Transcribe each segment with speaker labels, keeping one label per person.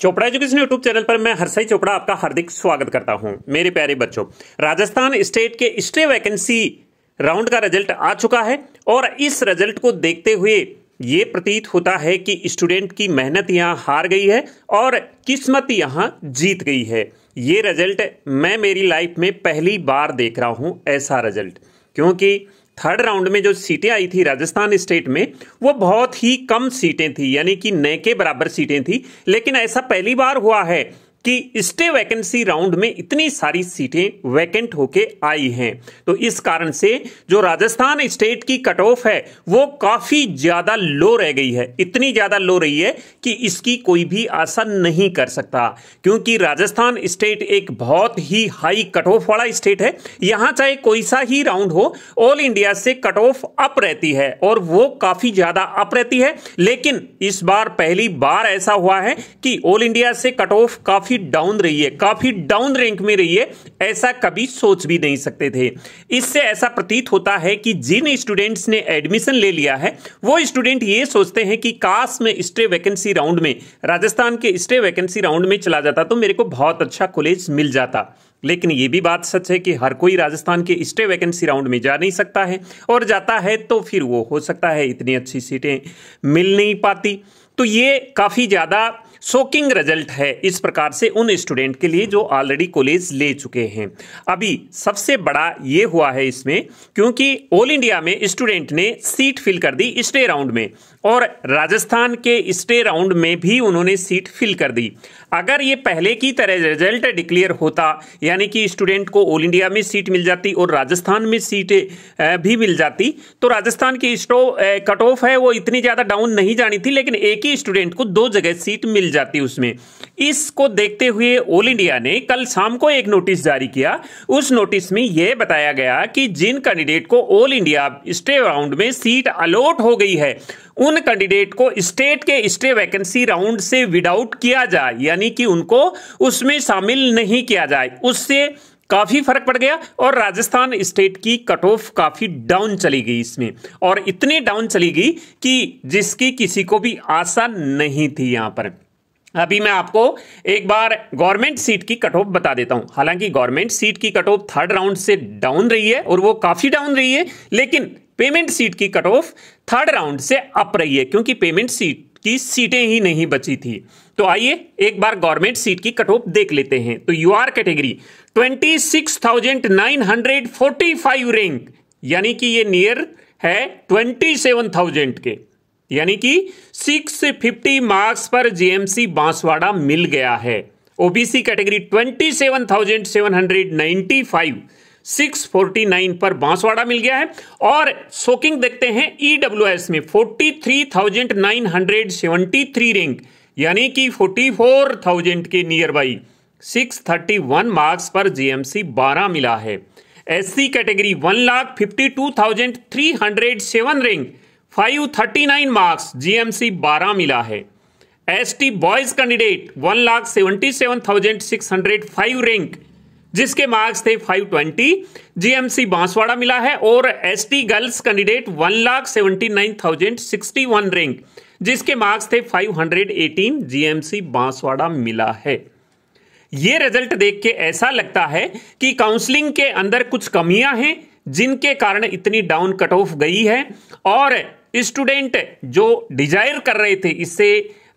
Speaker 1: Chopra education YouTube channel पर मैं हरसाई चोपड़ा आपका हार्दिक स्वागत करता हूं मेरे प्यारे बच्चों राजस्थान स्टेट के स्टे वैकेंसी राउंड का रिजल्ट आ चुका है और इस रिजल्ट को देखते हुए ये प्रतीत होता है कि स्टूडेंट की मेहनत यहाँ हार गई है और किस्मत यहाँ जीत गई है ये रिजल्ट मैं मेरी लाइफ में पहली बार देख रहा हूँ ऐसा रिजल्ट क्योंकि थर्ड राउंड में जो सीटें आई थी राजस्थान स्टेट में वो बहुत ही कम सीटें थी यानी कि नए के बराबर सीटें थी लेकिन ऐसा पहली बार हुआ है कि स्टे वैकेंसी राउंड में इतनी सारी सीटें वैकेंट होके आई हैं तो इस कारण से जो राजस्थान स्टेट की कट ऑफ है वो काफी ज्यादा लो रह गई है इतनी ज्यादा लो रही है कि इसकी कोई भी आशा नहीं कर सकता क्योंकि राजस्थान स्टेट एक बहुत ही हाई कट ऑफ वाला स्टेट है यहां चाहे कोई सा ही राउंड हो ऑल इंडिया से कट ऑफ अप रहती है और वो काफी ज्यादा अप रहती है लेकिन इस बार पहली बार ऐसा हुआ है कि ऑल इंडिया से कट ऑफ काफी काफी डाउन रही है काफी डाउन रैंक में रही है ऐसा कभी सोच भी नहीं सकते थे इससे ऐसा प्रतीत होता है कि जिन स्टूडेंट्स ने एडमिशन ले लिया है वो स्टूडेंट ये सोचते हैं कि काश में स्टे वैकेंसी राउंड में राजस्थान के स्टे वैकेंसी राउंड में चला जाता तो मेरे को बहुत अच्छा कॉलेज मिल जाता लेकिन ये भी बात सच है कि हर कोई राजस्थान के स्टे वैकेंसी राउंड में जा नहीं सकता है और जाता है तो फिर वो हो सकता है इतनी अच्छी सीटें मिल नहीं पाती तो ये काफ़ी ज़्यादा शोकिंग रिजल्ट है इस प्रकार से उन स्टूडेंट के लिए जो ऑलरेडी कॉलेज ले चुके हैं अभी सबसे बड़ा ये हुआ है इसमें क्योंकि ऑल इंडिया में स्टूडेंट ने सीट फिल कर दी स्टे राउंड में और राजस्थान के स्टे राउंड में भी उन्होंने सीट फिल कर दी अगर ये पहले की तरह रिजल्ट डिक्लेयर होता यानी कि स्टूडेंट को ऑल इंडिया में सीट मिल जाती और राजस्थान में सीट भी मिल जाती तो राजस्थान की स्टो कट ऑफ है वो इतनी ज़्यादा डाउन नहीं जानी थी लेकिन एक ही स्टूडेंट को दो जगह सीट मिल मिल जाती उसमें इसको देखते हुए ऑल इंडिया ने कल शाम को एक नोटिस जारी किया उस नोटिस में यह बताया गया कि जिन कैंडिडेट को ऑल इंडिया स्टे राउंड में सीट अलॉट हो गई है उन कैंडिडेट को स्टेट के स्टे वैकेंसी राउंड से विदाउट किया जाए यानी कि उनको उसमें शामिल नहीं किया जाए उससे काफी फर्क पड़ गया और राजस्थान स्टेट की कट ऑफ काफी डाउन चली गई इसमें और इतनी डाउन चली गई कि जिसकी किसी को भी आशा नहीं थी यहां पर अभी मैं आपको एक बार गवर्नमेंट सीट की कट ऑफ बता देता हूं हालांकि गवर्नमेंट सीट की कट ऑफ थर्ड राउंड से डाउन रही है और वो काफी डाउन रही है लेकिन पेमेंट सीट की कट ऑफ थर्ड राउंड से अप रही है क्योंकि पेमेंट सीट की सीटें ही नहीं बची थी तो आइए एक बार गवर्नमेंट सीट की कट ऑफ देख लेते हैं तो U R category twenty rank यानी कि ये नियर है ट्वेंटी के यानी कि सिक्स फिफ्टी मार्क्स पर जीएमसी बांसवाड़ा मिल गया है OBC category twenty seven thousand seven hundred ninety five six forty nine पर बांसवाड़ा मिल गया है और सोकिंग देखते हैं ईडब्ल्यू e एस में forty three thousand nine hundred seventy three rank यानी कि फोर्टी फोर थाउजेंड के near by six thirty one marks पर जीएमसी बारह मिला है S C category one lakh fifty two thousand three hundred seven rank five thirty nine marks GMC बारह मिला है S T boys candidate one lakh seventy seven thousand six hundred five rank जिसके marks थे five twenty GMC Banswara मिला है और S T girls candidate one lakh seventy nine thousand sixty one rank जिसके marks थे five hundred eighteen GMC Banswara मिला है ये रिजल्ट देख के ऐसा लगता है कि काउंसलिंग के अंदर कुछ कमियां हैं जिनके कारण इतनी डाउन कट ऑफ गई है और स्टूडेंट जो डिजायर कर रहे थे इससे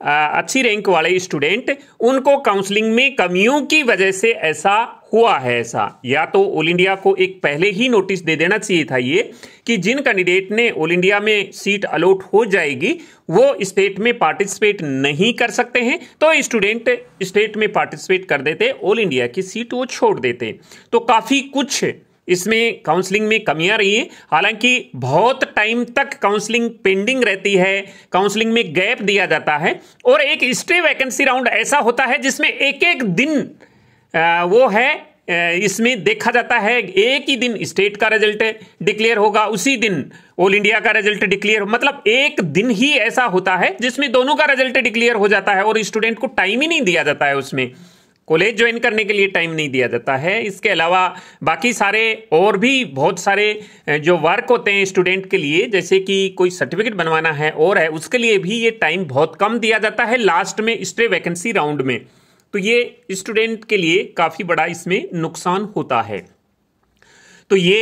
Speaker 1: अच्छी रैंक वाले स्टूडेंट उनको काउंसलिंग में कमियों की वजह से ऐसा हुआ है ऐसा या तो ऑल इंडिया को एक पहले ही नोटिस दे देना चाहिए था ये कि जिन कैंडिडेट ने ऑल इंडिया में सीट अलॉट हो जाएगी वो स्टेट में पार्टिसिपेट नहीं कर सकते हैं तो स्टूडेंट स्टेट में पार्टिसिपेट कर देते ऑल इंडिया की सीट वो छोड़ देते तो काफ़ी कुछ इसमें काउंसलिंग में कमियां रही हैं हालांकि बहुत टाइम तक काउंसलिंग पेंडिंग रहती है काउंसलिंग में गैप दिया जाता है और एक स्टे वैकेंसी राउंड ऐसा होता है जिसमें एक एक दिन वो है इसमें देखा जाता है एक ही दिन स्टेट का रिजल्ट डिक्लेयर होगा उसी दिन ऑल इंडिया का रिजल्ट डिक्लेयर मतलब एक दिन ही ऐसा होता है जिसमें दोनों का रिजल्ट डिक्लेयर हो जाता है और स्टूडेंट को टाइम ही नहीं दिया जाता है उसमें कॉलेज ज्वाइन करने के लिए टाइम नहीं दिया जाता है इसके अलावा बाकी सारे और भी बहुत सारे जो वर्क होते हैं स्टूडेंट के लिए जैसे कि कोई सर्टिफिकेट बनवाना है और है उसके लिए भी ये टाइम बहुत कम दिया जाता है लास्ट में स्टे वैकेंसी राउंड में तो ये स्टूडेंट के लिए काफ़ी बड़ा इसमें नुकसान होता है तो ये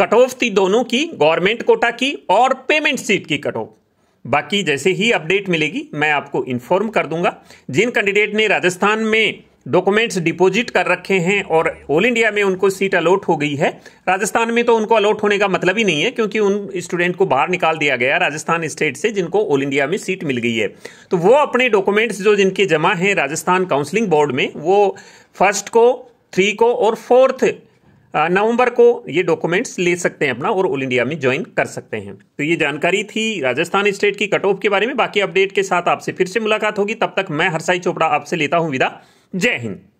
Speaker 1: कट ऑफ थी दोनों की गवर्नमेंट कोटा की और पेमेंट सीट की कट ऑफ बाकी जैसे ही अपडेट मिलेगी मैं आपको इन्फॉर्म कर दूंगा जिन कैंडिडेट ने राजस्थान में डॉक्यूमेंट्स डिपॉजिट कर रखे हैं और ऑल इंडिया में उनको सीट अलॉट हो गई है राजस्थान में तो उनको अलॉट होने का मतलब ही नहीं है क्योंकि उन स्टूडेंट को बाहर निकाल दिया गया राजस्थान स्टेट से जिनको ऑल इंडिया में सीट मिल गई है तो वो अपने डॉक्यूमेंट्स जो जिनके जमा हैं राजस्थान काउंसलिंग बोर्ड में वो फर्स्ट को थ्री को और फोर्थ नवंबर को ये डॉक्यूमेंट्स ले सकते हैं अपना और ऑल इंडिया में ज्वाइन कर सकते हैं तो ये जानकारी थी राजस्थान स्टेट की कट ऑफ के बारे में बाकी अपडेट के साथ आपसे फिर से मुलाकात होगी तब तक मैं हरसाई चोपड़ा आपसे लेता हूं विदा जय हिंद